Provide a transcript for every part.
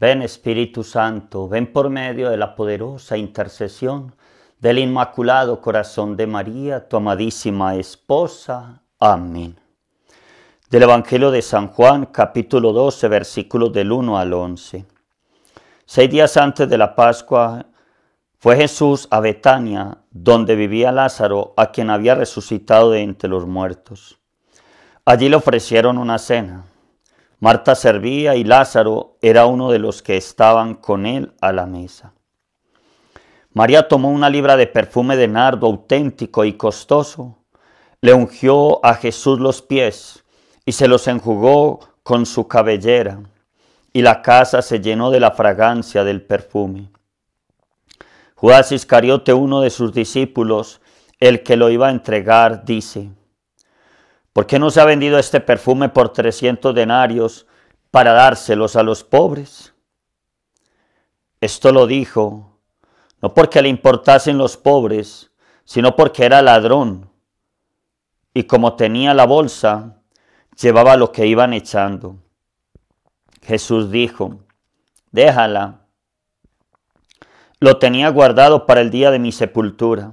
Ven Espíritu Santo, ven por medio de la poderosa intercesión del Inmaculado Corazón de María, tu amadísima esposa. Amén. Del Evangelio de San Juan, capítulo 12, versículos del 1 al 11. Seis días antes de la Pascua fue Jesús a Betania, donde vivía Lázaro, a quien había resucitado de entre los muertos. Allí le ofrecieron una cena. Marta servía y Lázaro era uno de los que estaban con él a la mesa. María tomó una libra de perfume de nardo auténtico y costoso, le ungió a Jesús los pies y se los enjugó con su cabellera, y la casa se llenó de la fragancia del perfume. Judas Iscariote, uno de sus discípulos, el que lo iba a entregar, dice, ¿Por qué no se ha vendido este perfume por 300 denarios para dárselos a los pobres? Esto lo dijo no porque le importasen los pobres, sino porque era ladrón. Y como tenía la bolsa, llevaba lo que iban echando. Jesús dijo, déjala. Lo tenía guardado para el día de mi sepultura.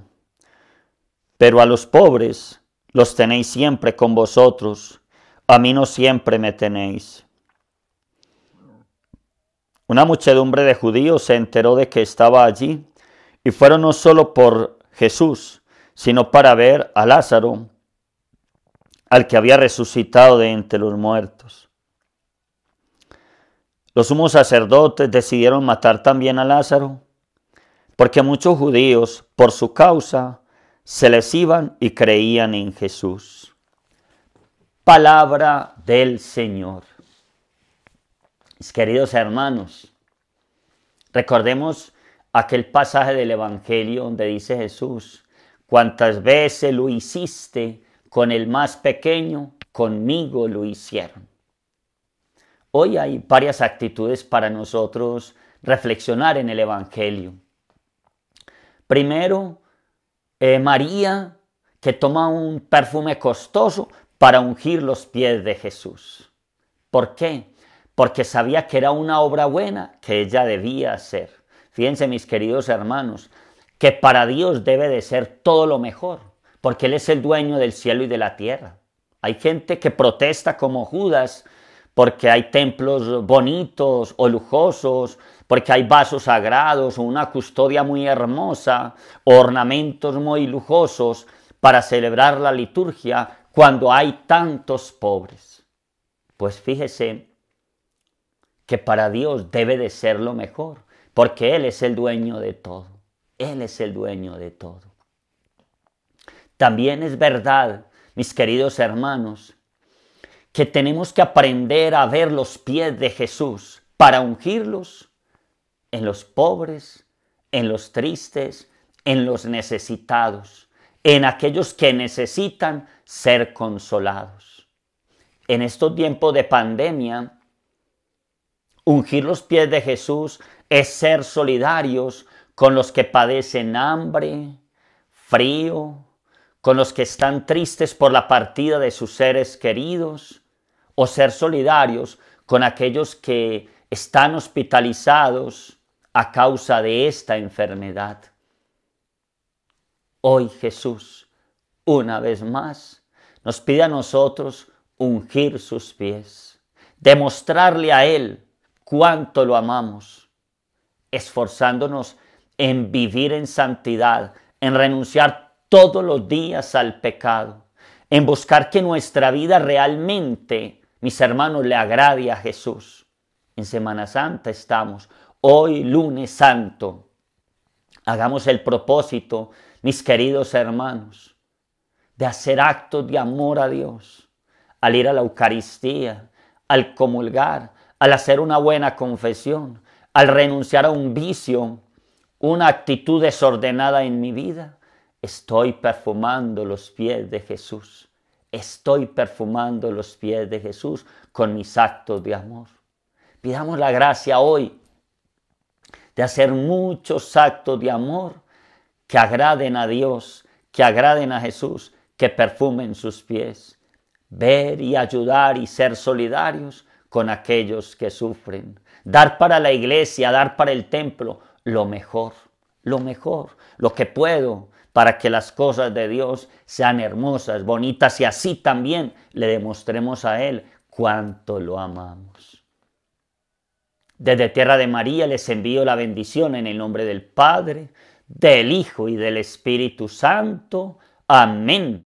Pero a los pobres los tenéis siempre con vosotros, a mí no siempre me tenéis. Una muchedumbre de judíos se enteró de que estaba allí y fueron no solo por Jesús, sino para ver a Lázaro, al que había resucitado de entre los muertos. Los sumos sacerdotes decidieron matar también a Lázaro, porque muchos judíos, por su causa, se les iban y creían en Jesús. Palabra del Señor. Mis queridos hermanos, recordemos aquel pasaje del Evangelio donde dice Jesús, Cuántas veces lo hiciste con el más pequeño, conmigo lo hicieron. Hoy hay varias actitudes para nosotros reflexionar en el Evangelio. Primero, eh, María que toma un perfume costoso para ungir los pies de Jesús. ¿Por qué? Porque sabía que era una obra buena que ella debía hacer. Fíjense mis queridos hermanos, que para Dios debe de ser todo lo mejor, porque Él es el dueño del cielo y de la tierra. Hay gente que protesta como Judas porque hay templos bonitos o lujosos, porque hay vasos sagrados o una custodia muy hermosa, ornamentos muy lujosos para celebrar la liturgia cuando hay tantos pobres. Pues fíjese que para Dios debe de ser lo mejor, porque Él es el dueño de todo. Él es el dueño de todo. También es verdad, mis queridos hermanos, que tenemos que aprender a ver los pies de Jesús para ungirlos en los pobres, en los tristes, en los necesitados, en aquellos que necesitan ser consolados. En estos tiempos de pandemia, ungir los pies de Jesús es ser solidarios con los que padecen hambre, frío, con los que están tristes por la partida de sus seres queridos, o ser solidarios con aquellos que están hospitalizados a causa de esta enfermedad. Hoy Jesús, una vez más, nos pide a nosotros ungir sus pies, demostrarle a Él cuánto lo amamos, esforzándonos en vivir en santidad, en renunciar todos los días al pecado, en buscar que nuestra vida realmente mis hermanos, le agrade a Jesús. En Semana Santa estamos. Hoy, lunes santo, hagamos el propósito, mis queridos hermanos, de hacer actos de amor a Dios, al ir a la Eucaristía, al comulgar, al hacer una buena confesión, al renunciar a un vicio, una actitud desordenada en mi vida, estoy perfumando los pies de Jesús estoy perfumando los pies de Jesús con mis actos de amor. Pidamos la gracia hoy de hacer muchos actos de amor que agraden a Dios, que agraden a Jesús, que perfumen sus pies. Ver y ayudar y ser solidarios con aquellos que sufren. Dar para la iglesia, dar para el templo lo mejor lo mejor, lo que puedo, para que las cosas de Dios sean hermosas, bonitas y así también le demostremos a Él cuánto lo amamos. Desde Tierra de María les envío la bendición en el nombre del Padre, del Hijo y del Espíritu Santo. Amén.